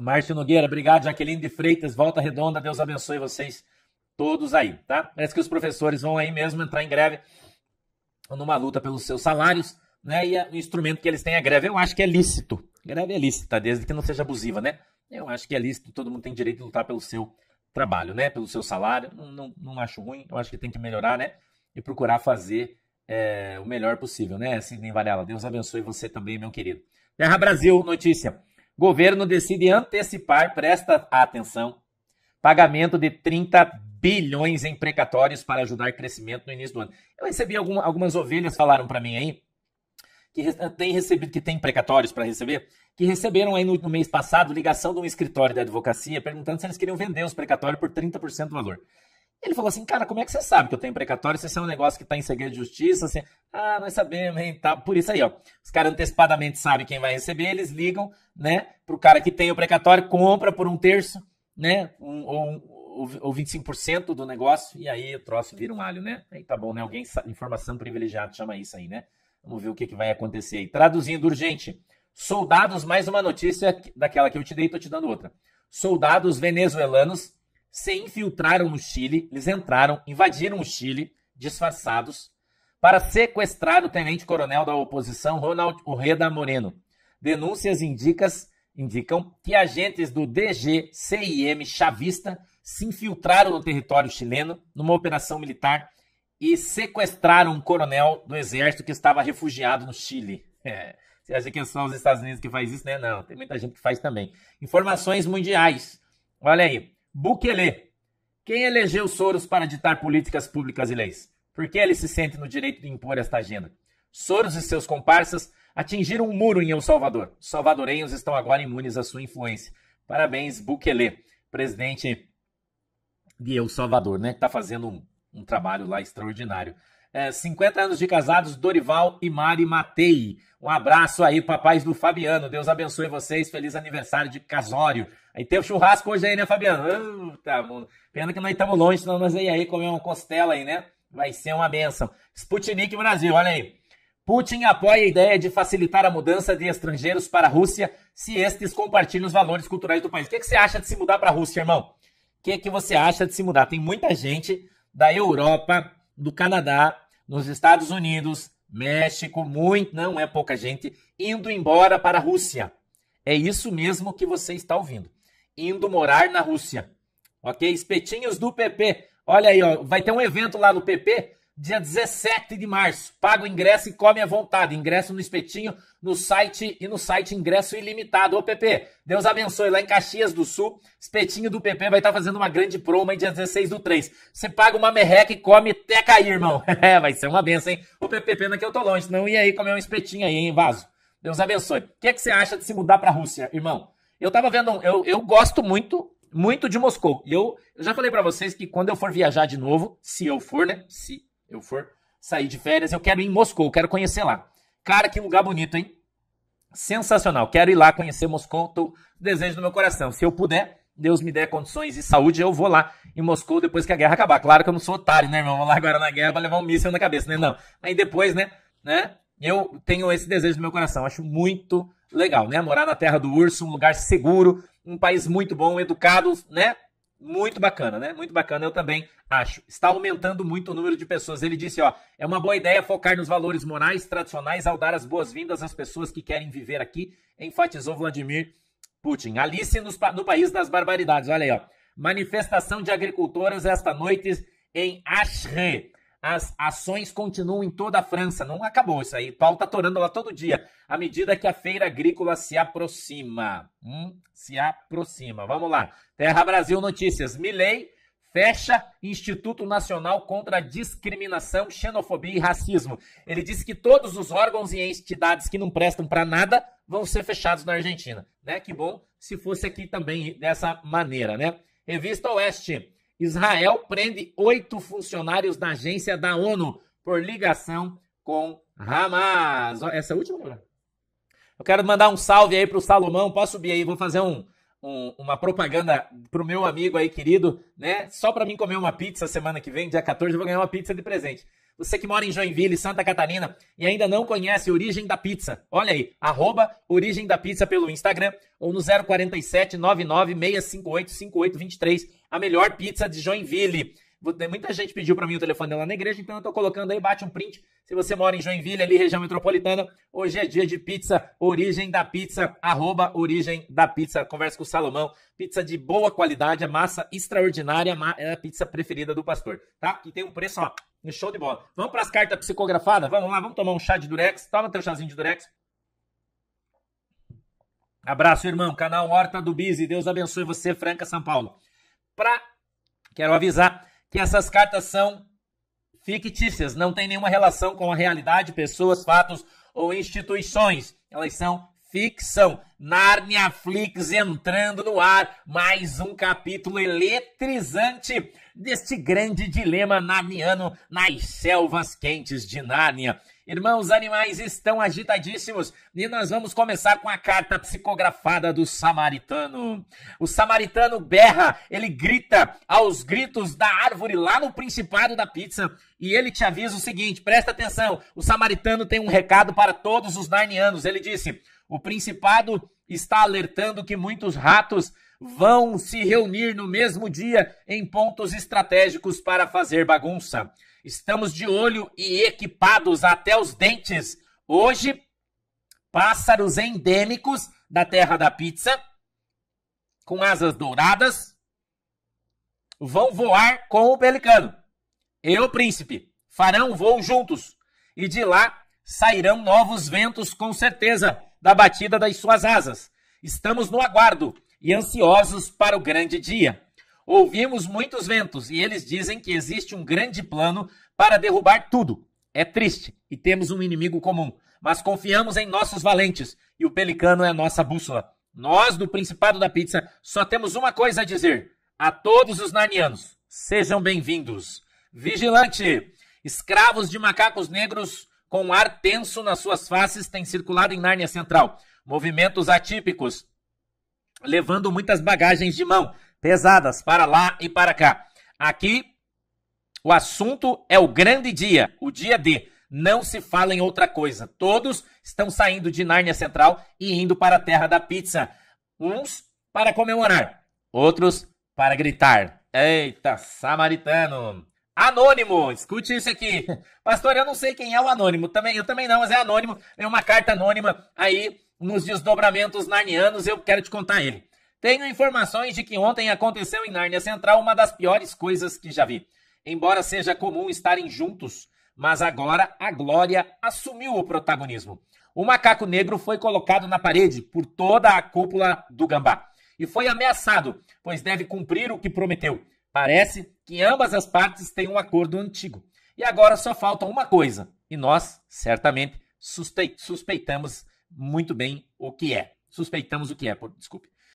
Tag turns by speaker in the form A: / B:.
A: Márcio Nogueira, obrigado. Jaqueline de Freitas, volta redonda. Deus abençoe vocês todos aí, tá? Parece que os professores vão aí mesmo entrar em greve numa luta pelos seus salários, né? E o instrumento que eles têm é greve. Eu acho que é lícito. Greve é lícita, desde que não seja abusiva, né? Eu acho que é lícito, todo mundo tem direito de lutar pelo seu trabalho, né? Pelo seu salário. Não, não, não acho ruim, eu acho que tem que melhorar, né? E procurar fazer é, o melhor possível, né, Sidney assim, Varela? Deus abençoe você também, meu querido. Terra Brasil, notícia. Governo decide antecipar, presta atenção, pagamento de 30 bilhões em precatórios para ajudar crescimento no início do ano. Eu recebi algum, algumas ovelhas falaram para mim aí que tem recebido que tem precatórios para receber, que receberam aí no, no, mês passado ligação de um escritório da advocacia perguntando se eles queriam vender os precatórios por 30% do valor. Ele falou assim, cara, como é que você sabe que eu tenho precatório? Isso é um negócio que está em segredo de justiça, assim, ah, nós sabemos, hein, tá, por isso aí, ó. Os caras antecipadamente sabem quem vai receber, eles ligam, né, para o cara que tem o precatório, compra por um terço, né, um, ou, ou 25% do negócio, e aí o troço vira um alho, né? Aí tá bom, né, alguém, informação privilegiada chama isso aí, né? Vamos ver o que, que vai acontecer aí. Traduzindo urgente, soldados, mais uma notícia daquela que eu te dei, tô te dando outra. Soldados venezuelanos se infiltraram no Chile, eles entraram, invadiram o Chile, disfarçados, para sequestrar o tenente-coronel da oposição, Ronald Urreda Moreno. Denúncias indicas, indicam que agentes do DG-CIM chavista se infiltraram no território chileno numa operação militar e sequestraram um coronel do exército que estava refugiado no Chile. É. Você acha que é são os Estados Unidos que faz isso, né? Não, tem muita gente que faz também. Informações mundiais. Olha aí. Bukele. Quem elegeu Soros para ditar políticas públicas e leis? Por que ele se sente no direito de impor esta agenda? Soros e seus comparsas atingiram um muro em El Salvador. Os salvadorenhos estão agora imunes à sua influência. Parabéns, Bukele, presidente de El Salvador, né? Que está fazendo um, um trabalho lá extraordinário é, 50 anos de casados, Dorival e Mari Matei. Um abraço aí, papais do Fabiano. Deus abençoe vocês. Feliz aniversário de casório. Aí tem o churrasco hoje aí, né, Fabiano? tá, mundo. Pena que nós estamos longe, senão nós ia aí comer uma costela aí, né? Vai ser uma benção. Sputnik Brasil, olha aí. Putin apoia a ideia de facilitar a mudança de estrangeiros para a Rússia se estes compartilham os valores culturais do país. O que, que você acha de se mudar para a Rússia, irmão? O que, que você acha de se mudar? Tem muita gente da Europa, do Canadá, nos Estados Unidos, México, muito, não é pouca gente, indo embora para a Rússia. É isso mesmo que você está ouvindo. Indo morar na Rússia. Ok? Espetinhos do PP. Olha aí, ó, vai ter um evento lá no PP dia 17 de março. Paga o ingresso e come à vontade. Ingresso no espetinho, no site e no site ingresso ilimitado. Ô PP, Deus abençoe. Lá em Caxias do Sul, espetinho do PP vai estar tá fazendo uma grande promo aí dia 16 do 3. Você paga uma merreca e come até cair, irmão. É, vai ser uma benção, hein? Ô PP, pena que eu tô longe. Não ia aí comer um espetinho aí, hein, vaso. Deus abençoe. O que, é que você acha de se mudar pra Rússia, irmão? Eu tava vendo, um, eu, eu gosto muito muito de Moscou. E eu, eu já falei para vocês que quando eu for viajar de novo, se eu for, né? Se eu for sair de férias, eu quero ir em Moscou, quero conhecer lá. Cara, que lugar bonito, hein? Sensacional. Quero ir lá conhecer Moscou, tô desejo do meu coração. Se eu puder, Deus me der condições e saúde, eu vou lá em Moscou depois que a guerra acabar. Claro que eu não sou otário, né, irmão? Vou lá agora na guerra pra levar um míssil na cabeça, né? Não. Aí depois, né? né? Eu tenho esse desejo do meu coração. Acho muito legal, né? Morar na terra do urso, um lugar seguro, um país muito bom, educado, né? Muito bacana, né? Muito bacana, eu também acho. Está aumentando muito o número de pessoas. Ele disse, ó, é uma boa ideia focar nos valores morais tradicionais ao dar as boas-vindas às pessoas que querem viver aqui, enfatizou Vladimir Putin. Alice nos, no País das Barbaridades, olha aí, ó. Manifestação de agricultoras esta noite em Ashre as ações continuam em toda a França. Não acabou isso aí. O pau tá torando lá todo dia, à medida que a feira agrícola se aproxima. Hum, se aproxima. Vamos lá. Terra Brasil Notícias. Milei fecha Instituto Nacional contra a Discriminação, Xenofobia e Racismo. Ele disse que todos os órgãos e entidades que não prestam para nada vão ser fechados na Argentina. Né? Que bom se fosse aqui também dessa maneira, né? Revista Oeste. Israel prende oito funcionários da agência da ONU por ligação com Hamas. Essa é a última, Eu quero mandar um salve aí para o Salomão. Posso subir aí? Vou fazer um, um, uma propaganda para o meu amigo aí, querido, né? Só para mim comer uma pizza semana que vem, dia 14, eu vou ganhar uma pizza de presente. Você que mora em Joinville, Santa Catarina, e ainda não conhece Origem da Pizza, olha aí, arroba Origem da Pizza pelo Instagram ou no 047 5823 a melhor pizza de Joinville. Muita gente pediu para mim o telefone dela na igreja, então eu estou colocando aí, bate um print. Se você mora em Joinville, ali, região metropolitana, hoje é dia de pizza, origem da pizza, arroba origem da pizza. Conversa com o Salomão. Pizza de boa qualidade, a é massa extraordinária, é, é a pizza preferida do pastor, tá? E tem um preço, ó, show de bola. Vamos para as cartas psicografadas? Vamos lá, vamos tomar um chá de durex. Toma teu chazinho de durex. Abraço, irmão. Canal Horta do Bizi. Deus abençoe você, Franca, São Paulo para Quero avisar que essas cartas são fictícias, não tem nenhuma relação com a realidade, pessoas, fatos ou instituições. Elas são ficção. Narnia Flix entrando no ar, mais um capítulo eletrizante deste grande dilema narniano nas selvas quentes de Nárnia. Irmãos, animais estão agitadíssimos e nós vamos começar com a carta psicografada do samaritano. O samaritano berra, ele grita aos gritos da árvore lá no Principado da Pizza e ele te avisa o seguinte: presta atenção, o samaritano tem um recado para todos os narnianos. Ele disse: o Principado está alertando que muitos ratos vão se reunir no mesmo dia em pontos estratégicos para fazer bagunça. Estamos de olho e equipados até os dentes. Hoje, pássaros endêmicos da terra da pizza, com asas douradas, vão voar com o pelicano. E o príncipe farão voo juntos, e de lá sairão novos ventos, com certeza, da batida das suas asas. Estamos no aguardo e ansiosos para o grande dia. Ouvimos muitos ventos e eles dizem que existe um grande plano para derrubar tudo. É triste e temos um inimigo comum, mas confiamos em nossos valentes e o Pelicano é nossa bússola. Nós, do Principado da Pizza, só temos uma coisa a dizer: a todos os narnianos, sejam bem-vindos. Vigilante! Escravos de macacos negros com ar tenso nas suas faces têm circulado em Nárnia Central. Movimentos atípicos, levando muitas bagagens de mão pesadas para lá e para cá. Aqui o assunto é o grande dia, o dia D. Não se fala em outra coisa. Todos estão saindo de Nárnia Central e indo para a terra da pizza. Uns para comemorar, outros para gritar. Eita, samaritano! Anônimo, escute isso aqui. Pastor, eu não sei quem é o anônimo, também, eu também não, mas é anônimo. É uma carta anônima aí nos desdobramentos narnianos, eu quero te contar ele. Tenho informações de que ontem aconteceu em Nárnia Central uma das piores coisas que já vi. Embora seja comum estarem juntos, mas agora a Glória assumiu o protagonismo. O macaco negro foi colocado na parede por toda a cúpula do Gambá e foi ameaçado, pois deve cumprir o que prometeu. Parece que ambas as partes têm um acordo antigo. E agora só falta uma coisa, e nós certamente suspeitamos muito bem o que é. Suspeitamos o que é, desculpe.